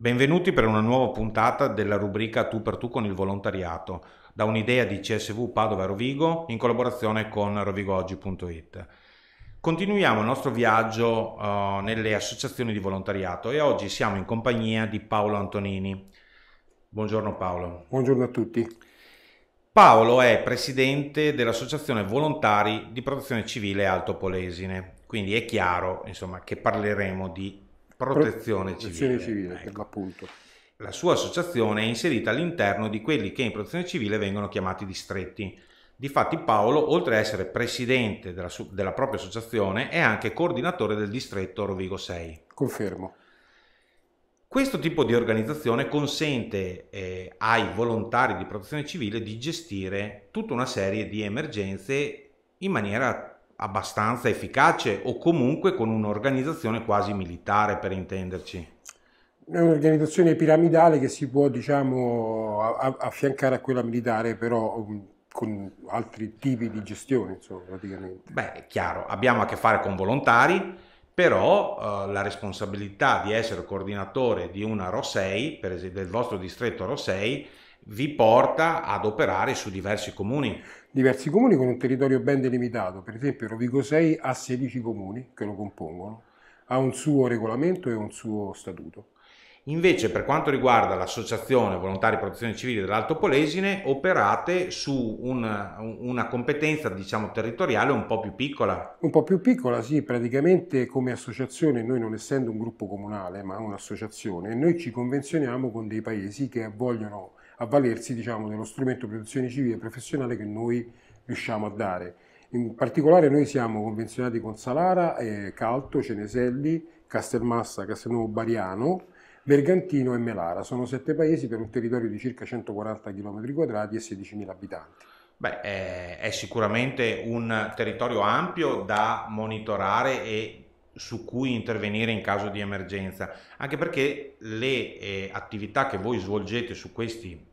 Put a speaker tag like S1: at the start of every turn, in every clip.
S1: Benvenuti per una nuova puntata della rubrica Tu per Tu con il volontariato, da un'idea
S2: di CSV Padova Rovigo in collaborazione con rovigooggi.it. Continuiamo il nostro viaggio uh, nelle associazioni di volontariato e oggi siamo in compagnia di Paolo Antonini. Buongiorno Paolo. Buongiorno a tutti. Paolo è presidente dell'Associazione Volontari di Protezione Civile Alto Polesine, quindi è chiaro insomma, che parleremo di protezione, protezione civile, civile ecco. per l'appunto. La sua associazione è inserita all'interno di quelli che in protezione civile vengono chiamati distretti. Difatti Paolo, oltre a essere presidente della, su- della propria associazione, è anche coordinatore del distretto Rovigo 6. Confermo. Questo tipo di organizzazione consente eh, ai volontari di protezione civile di gestire tutta una serie di emergenze in maniera abbastanza efficace o comunque con un'organizzazione quasi militare per intenderci? È
S3: un'organizzazione piramidale che si può diciamo, affiancare a quella militare però
S2: um, con altri tipi di gestione insomma, praticamente. Beh, è chiaro, abbiamo a che fare con volontari però eh, la responsabilità di essere coordinatore di una ROSEI, per esempio del vostro distretto ROSEI, vi porta ad operare su diversi comuni.
S3: Diversi comuni con un territorio ben delimitato, per esempio Rovigo 6 ha 16
S2: comuni che lo compongono, ha un suo regolamento e un suo statuto. Invece per quanto riguarda l'associazione Volontari Protezione Civile dell'Alto Polesine operate su una, una competenza diciamo, territoriale un po' più piccola.
S3: Un po' più piccola sì, praticamente come associazione noi non essendo un gruppo comunale ma un'associazione noi ci convenzioniamo con dei paesi che vogliono avvalersi diciamo, dello strumento protezione civile professionale che noi riusciamo a dare. In particolare noi siamo convenzionati con Salara, eh, Calto, Ceneselli, Castelmassa, Castelnuovo Bariano, Bergantino e Melara. Sono sette paesi per un territorio di circa 140 km 2 e 16.000
S2: abitanti. Beh, è, eh, è sicuramente un territorio ampio da monitorare e su cui intervenire in caso di emergenza, anche perché le eh, attività che voi svolgete su questi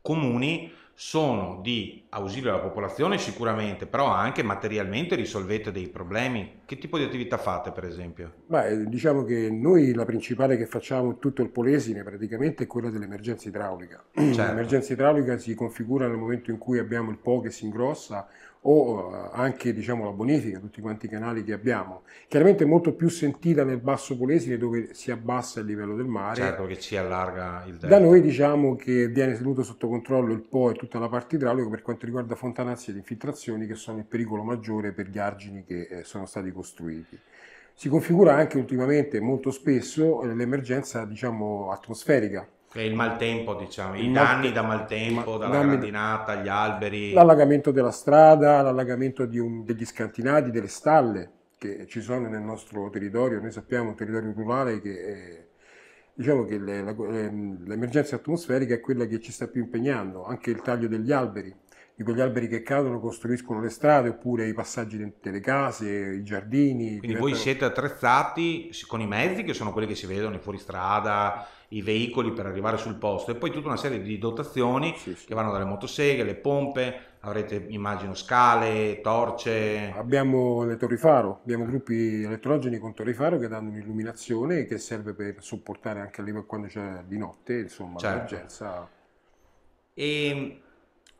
S2: comuni sono di ausilio alla popolazione sicuramente, però anche materialmente risolvete dei problemi. Che tipo di attività fate per esempio?
S3: Beh, diciamo che noi la principale che facciamo in tutto il Polesine praticamente è quella dell'emergenza idraulica. Certo. L'emergenza idraulica si configura nel momento in cui abbiamo il Po che si ingrossa o eh, anche diciamo, la bonifica, tutti quanti i canali che abbiamo. Chiaramente è molto più sentita nel basso Polesine dove si abbassa il livello del mare. Certo
S2: che ci allarga il delta. Da noi
S3: diciamo che viene tenuto sotto controllo il Po e tutta la parte idraulica per quanto riguarda fontanazzi ed infiltrazioni che sono il pericolo maggiore per gli argini che eh, sono stati costruiti. Si configura anche ultimamente molto spesso l'emergenza diciamo, atmosferica
S2: che il maltempo, diciamo, il i danni da maltempo, dalla danni... grandinata, gli alberi. L'allagamento
S3: della strada, l'allagamento un... degli scantinati, delle stalle che ci sono nel nostro territorio. Noi sappiamo un territorio rurale che è... diciamo che ehm, l'emergenza atmosferica è quella che ci sta più impegnando, anche il taglio degli alberi di quegli alberi che cadono costruiscono le strade oppure i passaggi delle case, i
S2: giardini. Quindi diventano... voi siete attrezzati con i mezzi che sono quelli che si vedono in fuoristrada, i veicoli per arrivare sul posto e poi tutta una serie di dotazioni sì, sì. che vanno dalle motoseghe, le pompe, avrete immagino scale, torce. Abbiamo le torri faro,
S3: abbiamo gruppi elettrogeni con torri faro che danno un'illuminazione che serve per sopportare anche
S2: quando c'è di notte, insomma, certo. l'emergenza. E ehm,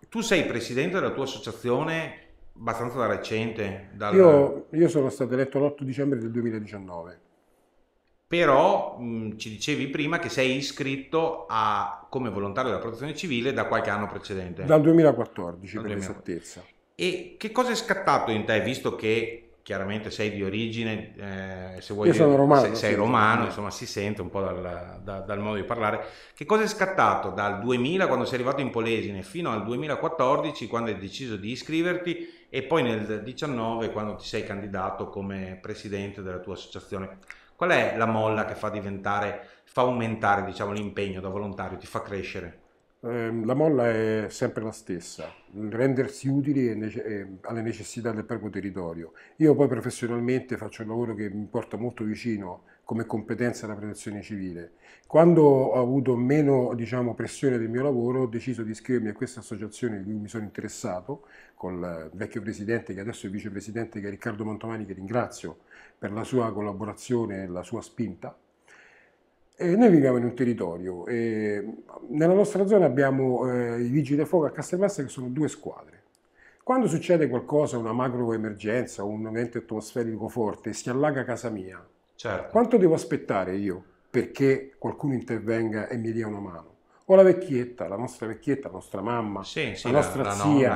S2: tu sei presidente della tua associazione abbastanza da recente. Dal... Io,
S3: io, sono stato eletto l'8 dicembre del 2019.
S2: Però mh, ci dicevi prima che sei iscritto a, come volontario della protezione civile da qualche anno precedente. Dal
S3: 2014, dal per 2014. l'esattezza.
S2: E che cosa è scattato in te, visto che chiaramente sei di origine, eh, se vuoi Io dire, sono romano, sei, sei romano, insomma si sente un po' dal, da, dal, modo di parlare. Che cosa è scattato dal 2000 quando sei arrivato in Polesine fino al 2014 quando hai deciso di iscriverti e poi nel 2019 quando ti sei candidato come presidente della tua associazione? Qual è la molla che fa diventare, fa aumentare diciamo, l'impegno da volontario, ti fa crescere?
S3: Ehm, la molla è sempre la stessa, rendersi utili alle necessità del proprio territorio. Io poi professionalmente faccio un lavoro che mi porta molto vicino come competenza alla protezione civile. Quando ho avuto meno diciamo, pressione del mio lavoro ho deciso di iscrivermi a questa associazione di cui mi sono interessato, col vecchio presidente che adesso è vicepresidente che è Riccardo Montomani che ringrazio per la sua collaborazione e la sua spinta eh, noi viviamo in un territorio, eh, nella nostra zona abbiamo eh, i vigili del fuoco a Castelmasse che sono due squadre. Quando succede qualcosa, una macro emergenza, o un evento atmosferico forte, si allaga casa mia, certo. quanto devo aspettare io perché qualcuno intervenga e mi dia una mano? O la vecchietta, la nostra vecchietta, la nostra mamma, sì, sì, la nostra la, zia.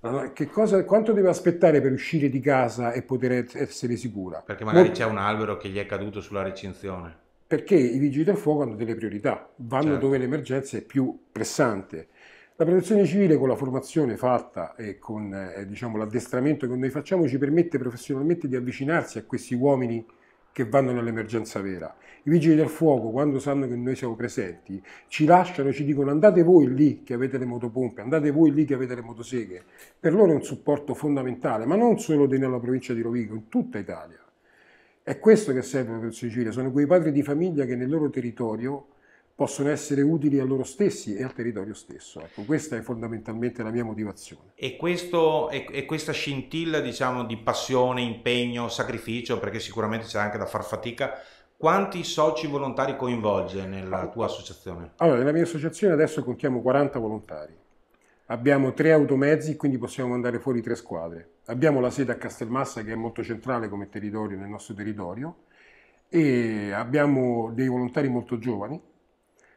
S3: La nonna, sì. Cosa, quanto deve aspettare per uscire di casa e poter essere sicura?
S2: Perché magari Mol... c'è un albero che gli è caduto sulla recinzione
S3: perché i vigili del fuoco hanno delle priorità, vanno certo. dove l'emergenza è più pressante. La protezione civile con la formazione fatta e con eh, diciamo, l'addestramento che noi facciamo ci permette professionalmente di avvicinarsi a questi uomini che vanno nell'emergenza vera. I vigili del fuoco, quando sanno che noi siamo presenti, ci lasciano, ci dicono andate voi lì che avete le motopompe, andate voi lì che avete le motoseghe. Per loro è un supporto fondamentale, ma non solo nella provincia di Rovigo, in tutta Italia. È questo che serve per il Sicilia, sono quei padri di famiglia che nel loro territorio possono essere utili a loro stessi e al territorio stesso. Ecco, questa è fondamentalmente la mia
S2: motivazione. E, questo, e, e questa scintilla diciamo, di passione, impegno, sacrificio, perché sicuramente c'è anche da far fatica, quanti soci volontari coinvolge nella tua associazione?
S3: Allora, nella mia associazione adesso contiamo 40 volontari. Abbiamo tre automezzi, quindi possiamo mandare fuori tre squadre. Abbiamo la sede a Castelmassa che è molto centrale come territorio nel nostro territorio e abbiamo dei volontari molto giovani,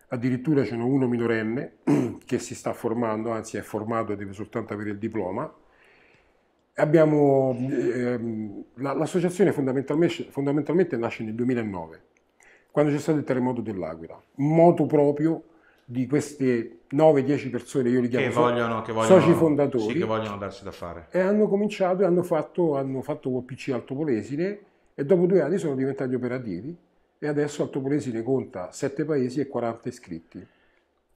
S3: addirittura ce n'è uno minorenne che si sta formando, anzi è formato e deve soltanto avere il diploma. Abbiamo, ehm, l'associazione fondamentalmente, fondamentalmente nasce nel 2009, quando c'è stato il terremoto dell'Aquila, moto proprio di queste 9-10 persone, io li chiamo che vogliono, che vogliono, soci fondatori, sì, che vogliono
S2: darsi da fare.
S3: E hanno cominciato e hanno fatto, hanno fatto UPC Altopolesine e dopo due anni sono diventati operativi e adesso Altopolesine conta 7 paesi e 40
S2: iscritti.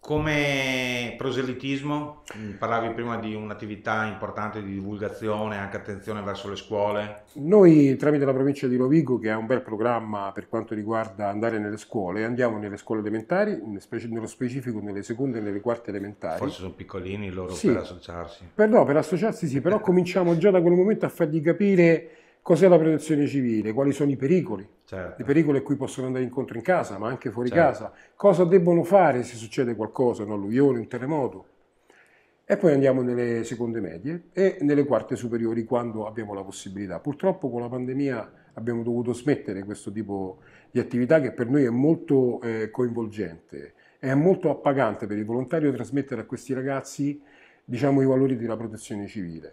S2: Come proselitismo, mm, parlavi prima di un'attività importante di divulgazione, anche attenzione verso le scuole.
S3: Noi tramite la provincia di Rovigo, che ha un bel programma per quanto riguarda andare nelle scuole, andiamo nelle scuole elementari, nello specifico nelle seconde e nelle quarte elementari. Forse
S2: sono piccolini loro sì. per
S3: associarsi. Per no, per associarsi sì, però cominciamo già da quel momento a fargli capire Cos'è la protezione civile? Quali sono i pericoli? Certo. I pericoli a cui possono andare incontro in casa, ma anche fuori certo. casa. Cosa debbono fare se succede qualcosa, un alluvione, un terremoto? E poi andiamo nelle seconde medie e nelle quarte superiori quando abbiamo la possibilità. Purtroppo con la pandemia abbiamo dovuto smettere questo tipo di attività che per noi è molto eh, coinvolgente, è molto appagante per il volontario trasmettere a questi ragazzi diciamo, i valori della protezione civile.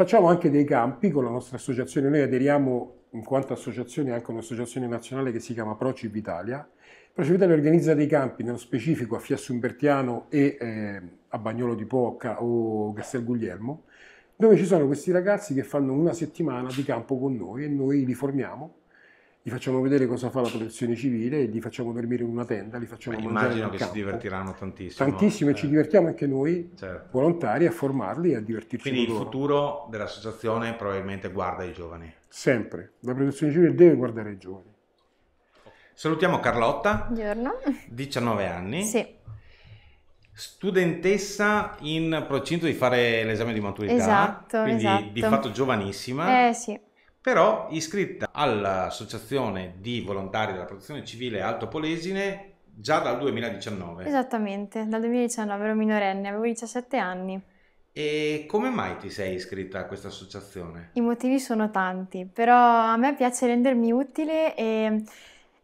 S3: Facciamo anche dei campi con la nostra associazione, noi aderiamo in quanto associazione anche un'associazione nazionale che si chiama Procip Italia. Procip Italia organizza dei campi, nello specifico a Fias Umbertiano e eh, a Bagnolo di Pocca o Castel Guglielmo, dove ci sono questi ragazzi che fanno una settimana di campo con noi e noi li formiamo gli facciamo vedere cosa fa la protezione civile, li facciamo dormire in una tenda, li facciamo Beh, mangiare Immagino che campo. si divertiranno tantissimo. Tantissimo eh. e ci eh. divertiamo anche noi certo. volontari a formarli e a divertirci. Quindi il loro.
S2: futuro dell'associazione probabilmente guarda i giovani.
S3: Sempre,
S2: la protezione civile deve guardare i giovani. Salutiamo Carlotta, Buongiorno. 19 anni. Sì studentessa in procinto di fare l'esame di maturità, esatto, quindi esatto. di fatto giovanissima. Eh sì però iscritta all'Associazione di Volontari della Protezione Civile Alto Polesine già dal 2019.
S1: Esattamente, dal 2019 ero minorenne, avevo 17 anni.
S2: E come mai ti sei iscritta a questa associazione?
S1: I motivi sono tanti, però a me piace rendermi utile e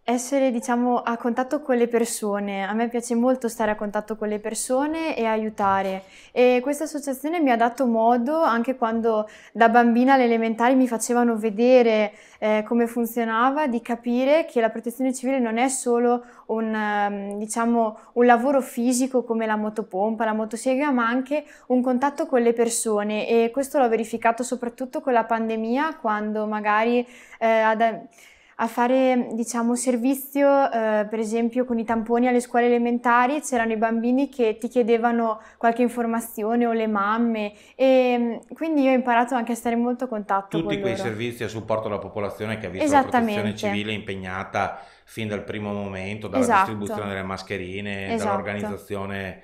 S1: essere diciamo, a contatto con le persone, a me piace molto stare a contatto con le persone e aiutare e questa associazione mi ha dato modo anche quando da bambina alle elementari mi facevano vedere eh, come funzionava di capire che la protezione civile non è solo un, ehm, diciamo, un lavoro fisico come la motopompa, la motosega ma anche un contatto con le persone e questo l'ho verificato soprattutto con la pandemia quando magari eh, ad, a fare diciamo, servizio, eh, per esempio con i tamponi alle scuole elementari c'erano i bambini che ti chiedevano qualche informazione o le mamme e mm, quindi io ho imparato anche a stare in molto contatto Tutti con Tutti quei servizi
S2: a supporto della popolazione che ha visto la protezione civile impegnata fin dal primo momento, dalla esatto. distribuzione delle mascherine, esatto. dall'organizzazione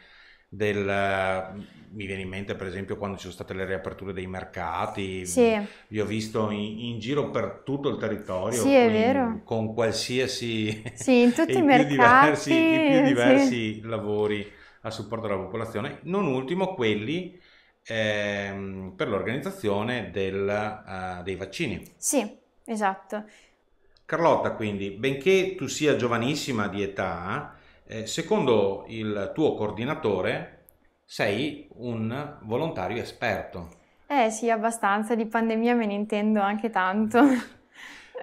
S2: del, eh, mi viene in mente per esempio quando ci sono state le riaperture dei mercati, sì. vi ho visto in, in, giro per tutto il territorio, sì, è in, con qualsiasi... Sì, in tutti i, i mercati. Diversi, I più diversi sì. lavori a supporto della popolazione, non ultimo quelli ehm, per l'organizzazione del, uh, dei vaccini.
S1: Sì, esatto.
S2: Carlotta, quindi, benché tu sia giovanissima di età, eh, secondo il tuo coordinatore sei un volontario esperto.
S1: Eh sì, abbastanza, di pandemia me ne intendo anche tanto, mm.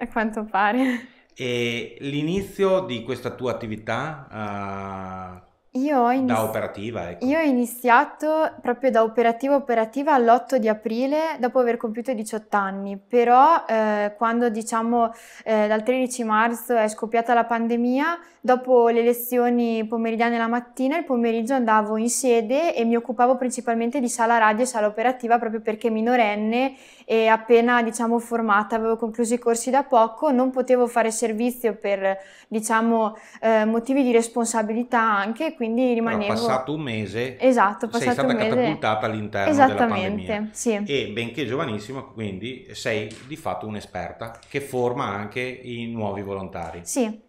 S1: a quanto pare.
S2: E l'inizio di questa tua attività, uh,
S1: io ho, inizi- da
S2: operativa, ecco.
S1: io ho iniziato proprio da operativa operativa all'8 di aprile dopo aver compiuto 18 anni, però eh, quando diciamo eh, dal 13 marzo è scoppiata la pandemia, dopo le lezioni pomeridiane e la mattina, il pomeriggio andavo in sede e mi occupavo principalmente di sala radio e sala operativa proprio perché minorenne e appena diciamo formata, avevo concluso i corsi da poco, non potevo fare servizio per diciamo eh, motivi di responsabilità anche quindi rimanevo... Però passato
S2: un mese esatto, passato sei stata mese... catapultata all'interno Esattamente, della pandemia. Sì. E benché giovanissima, quindi sei di fatto un'esperta che forma anche i nuovi volontari. Sì.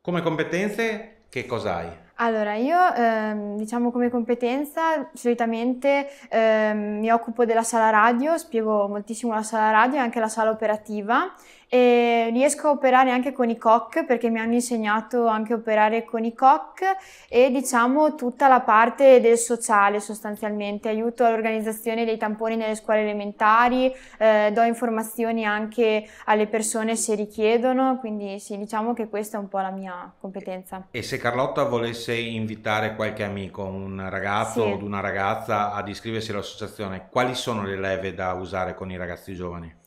S2: Come competenze che cosa hai?
S1: Allora, io ehm, diciamo come competenza solitamente ehm, mi occupo della sala radio, spiego moltissimo la sala radio e anche la sala operativa e riesco a operare anche con i COC perché mi hanno insegnato anche a operare con i COC e diciamo tutta la parte del sociale sostanzialmente, aiuto all'organizzazione dei tamponi nelle scuole elementari, eh, do informazioni anche alle persone se richiedono, quindi sì, diciamo che questa è un po' la mia competenza.
S2: E se Carlotta volesse invitare qualche amico, un ragazzo sì. o una ragazza ad iscriversi all'associazione, quali sono le leve da usare con i ragazzi giovani?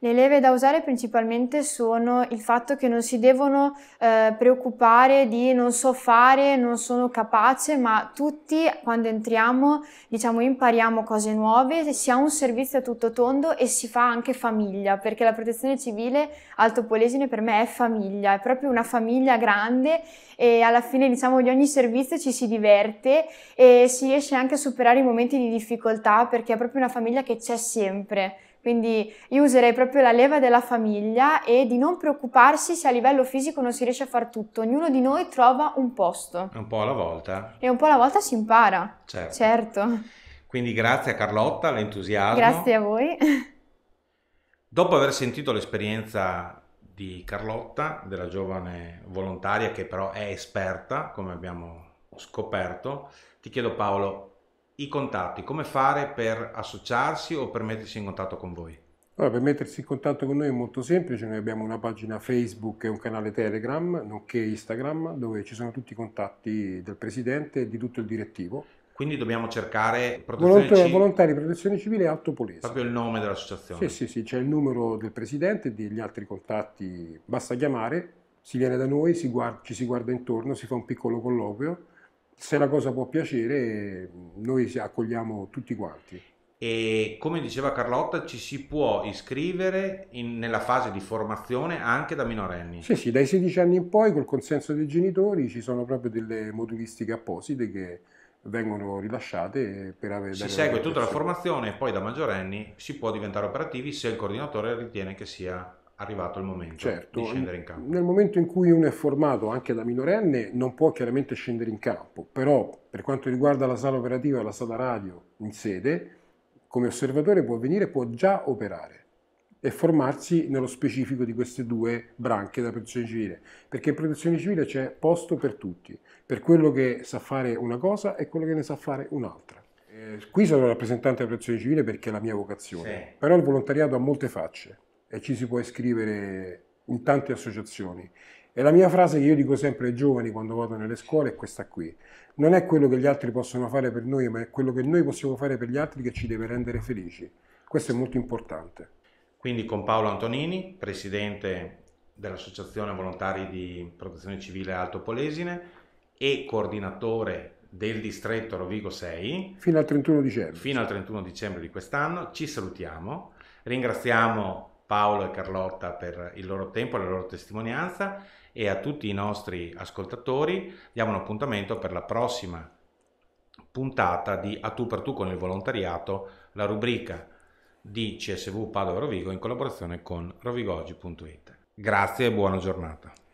S1: Le leve da usare principalmente sono il fatto che non si devono eh, preoccupare di non so fare, non sono capace, ma tutti quando entriamo diciamo impariamo cose nuove, si ha un servizio a tutto tondo e si fa anche famiglia, perché la protezione civile Alto Polesine per me è famiglia, è proprio una famiglia grande e alla fine diciamo di ogni servizio ci si diverte e si riesce anche a superare i momenti di difficoltà perché è proprio una famiglia che c'è sempre. Quindi io userei proprio la leva della famiglia e di non preoccuparsi se a livello fisico non si riesce a far tutto. Ognuno di noi trova un posto.
S2: Un po' alla volta.
S1: E un po' alla volta si impara. Certo. certo.
S2: Quindi grazie a Carlotta, l'entusiasmo. Grazie a voi. Dopo aver sentito l'esperienza di Carlotta, della giovane volontaria che però è esperta, come abbiamo scoperto, ti chiedo Paolo, i contatti, come fare per associarsi o per mettersi in contatto con voi?
S3: Allora, per mettersi in contatto con noi è molto semplice, noi abbiamo una pagina Facebook e un canale Telegram, nonché Instagram, dove ci sono tutti i contatti del Presidente e di tutto il direttivo.
S2: Quindi dobbiamo cercare protezione Volont-
S3: volontari protezione civile Alto Polese. Proprio
S2: il nome dell'associazione. Sì,
S3: sì, sì, c'è il numero del Presidente e degli altri contatti, basta chiamare, si viene da noi, si guard- ci si guarda intorno, si fa un piccolo colloquio se la cosa può piacere, noi accogliamo tutti quanti.
S2: E come diceva Carlotta, ci si può iscrivere in, nella fase di formazione anche da minorenni. Sì,
S3: sì, dai 16 anni in poi, col consenso dei genitori, ci sono proprio delle modulistiche apposite che vengono rilasciate per avere... Si segue tutta la
S2: formazione e poi da maggiorenni si può diventare operativi se il coordinatore ritiene che sia arrivato il momento certo, di scendere in
S3: campo. Nel momento in cui uno è formato anche da minorenne non può chiaramente scendere in campo, però per quanto riguarda la sala operativa e la sala radio in sede, come osservatore può venire, e può già operare e formarsi nello specifico di queste due branche della protezione civile, perché in protezione civile c'è posto per tutti, per quello che sa fare una cosa e quello che ne sa fare un'altra. Eh, qui sono rappresentante della protezione civile perché è la mia vocazione, sì. però il volontariato ha molte facce e ci si può iscrivere in tante associazioni. E la mia frase che io dico sempre ai giovani quando vado nelle scuole è questa qui. Non è quello che gli altri possono fare per noi, ma è quello che noi possiamo fare per gli altri che ci deve rendere felici. Questo è molto importante.
S2: Quindi con Paolo Antonini, presidente dell'Associazione Volontari di Protezione Civile Alto Polesine e coordinatore del distretto Rovigo 6. Fino al 31 dicembre. Fino al 31 dicembre di quest'anno. Ci salutiamo. Ringraziamo Paolo e Carlotta per il loro tempo e la loro testimonianza e a tutti i nostri ascoltatori diamo un appuntamento per la prossima puntata di A tu per tu con il volontariato, la rubrica di CSV Padova Rovigo in collaborazione con rovigoggi.it. Grazie e buona giornata.